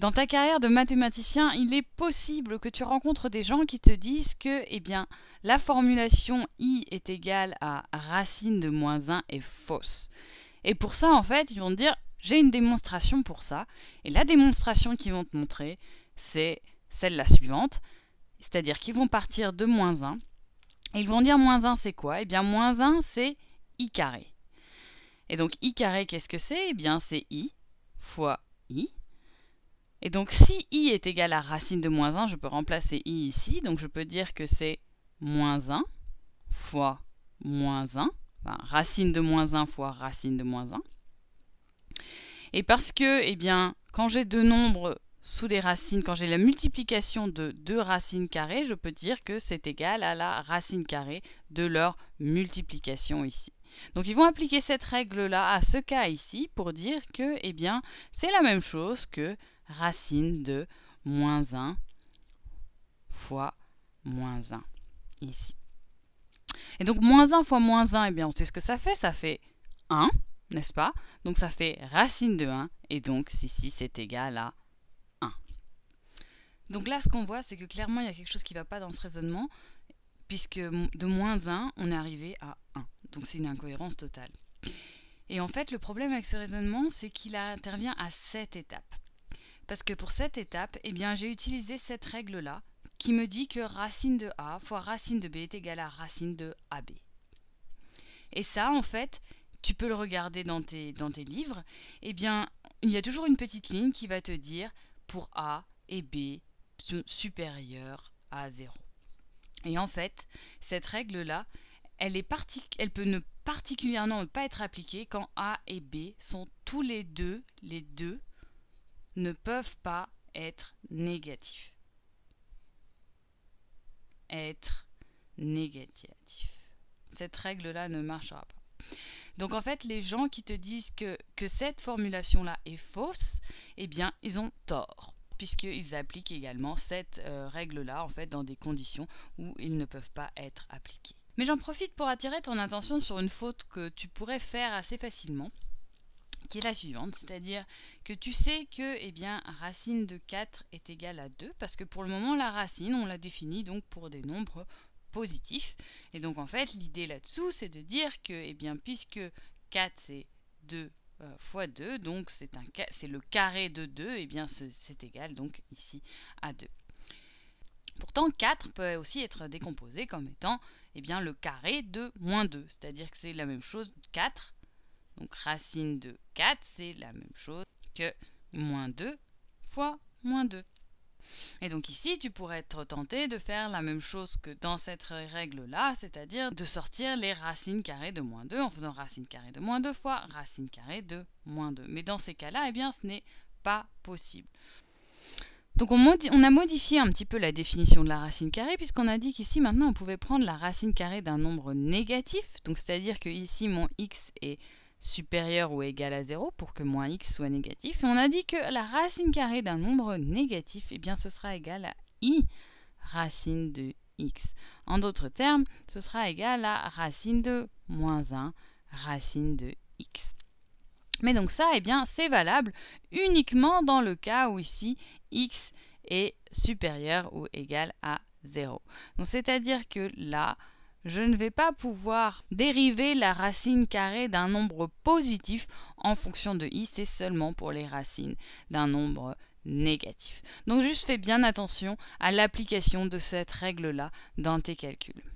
Dans ta carrière de mathématicien, il est possible que tu rencontres des gens qui te disent que eh bien, la formulation i est égale à racine de moins 1 est fausse. Et pour ça, en fait, ils vont te dire j'ai une démonstration pour ça. Et la démonstration qu'ils vont te montrer, c'est celle-là suivante. C'est-à-dire qu'ils vont partir de moins 1. Et ils vont dire moins 1, c'est quoi Eh bien, moins 1, c'est i carré. Et donc, i carré, qu'est-ce que c'est Eh bien, c'est i fois i et donc si i est égal à racine de moins 1, je peux remplacer i ici, donc je peux dire que c'est moins 1 fois moins 1, enfin, racine de moins 1 fois racine de moins 1. Et parce que, eh bien, quand j'ai deux nombres sous les racines, quand j'ai la multiplication de deux racines carrées, je peux dire que c'est égal à la racine carrée de leur multiplication ici. Donc ils vont appliquer cette règle-là à ce cas ici pour dire que eh bien, c'est la même chose que racine de moins 1 fois moins 1 ici. Et donc moins 1 fois moins 1, eh bien on sait ce que ça fait, ça fait 1, n'est-ce pas Donc ça fait racine de 1, et donc ici c'est égal à 1. Donc là ce qu'on voit c'est que clairement il y a quelque chose qui ne va pas dans ce raisonnement, puisque de moins 1 on est arrivé à 1. Donc c'est une incohérence totale. Et en fait le problème avec ce raisonnement c'est qu'il intervient à 7 étapes parce que pour cette étape, eh bien, j'ai utilisé cette règle-là qui me dit que racine de a fois racine de b est égale à racine de ab. Et ça, en fait, tu peux le regarder dans tes, dans tes livres. Eh bien, il y a toujours une petite ligne qui va te dire pour a et b sont supérieurs à 0. Et en fait, cette règle-là, elle, est elle peut ne particulièrement ne pas être appliquée quand a et b sont tous les deux, les deux ne peuvent pas être négatifs. Être négatif. Cette règle-là ne marchera pas. Donc en fait, les gens qui te disent que, cette formulation-là est fausse, eh bien, ils ont tort, puisqu'ils appliquent également cette euh, règle-là, en fait, dans des conditions où ils ne peuvent pas être appliqués. Mais j'en profite pour attirer ton attention sur une faute que tu pourrais faire assez facilement qui est la suivante, c'est-à-dire que tu sais que eh bien, racine de 4 est égale à 2, parce que pour le moment, la racine, on la définit donc pour des nombres positifs. Et donc, en fait, l'idée là-dessous, c'est de dire que, eh bien, puisque 4, c'est 2 euh, fois 2, donc c'est le carré de 2, et eh bien, c'est égal donc ici à 2. Pourtant, 4 peut aussi être décomposé comme étant eh bien, le carré de moins 2, c'est-à-dire que c'est la même chose, 4 donc racine de 4, c'est la même chose que moins 2 fois moins 2. Et donc ici, tu pourrais être tenté de faire la même chose que dans cette règle-là, c'est-à-dire de sortir les racines carrées de moins 2 en faisant racine carrée de moins 2 fois racine carrée de moins 2. Mais dans ces cas-là, eh bien, ce n'est pas possible. Donc on, a modifié un petit peu la définition de la racine carrée puisqu'on a dit qu'ici maintenant on pouvait prendre la racine carrée d'un nombre négatif, donc c'est-à-dire que ici mon x est supérieur ou égal à 0 pour que moins x soit négatif. Et on a dit que la racine carrée d'un nombre négatif, eh bien, ce sera égal à i racine de x. En d'autres termes, ce sera égal à racine de moins 1 racine de x. Mais donc ça, eh bien, c'est valable uniquement dans le cas où ici, x est supérieur ou égal à 0. Donc c'est-à-dire que là, je ne vais pas pouvoir dériver la racine carrée d'un nombre positif en fonction de i, c'est seulement pour les racines d'un nombre négatif. Donc juste fais bien attention à l'application de cette règle-là dans tes calculs.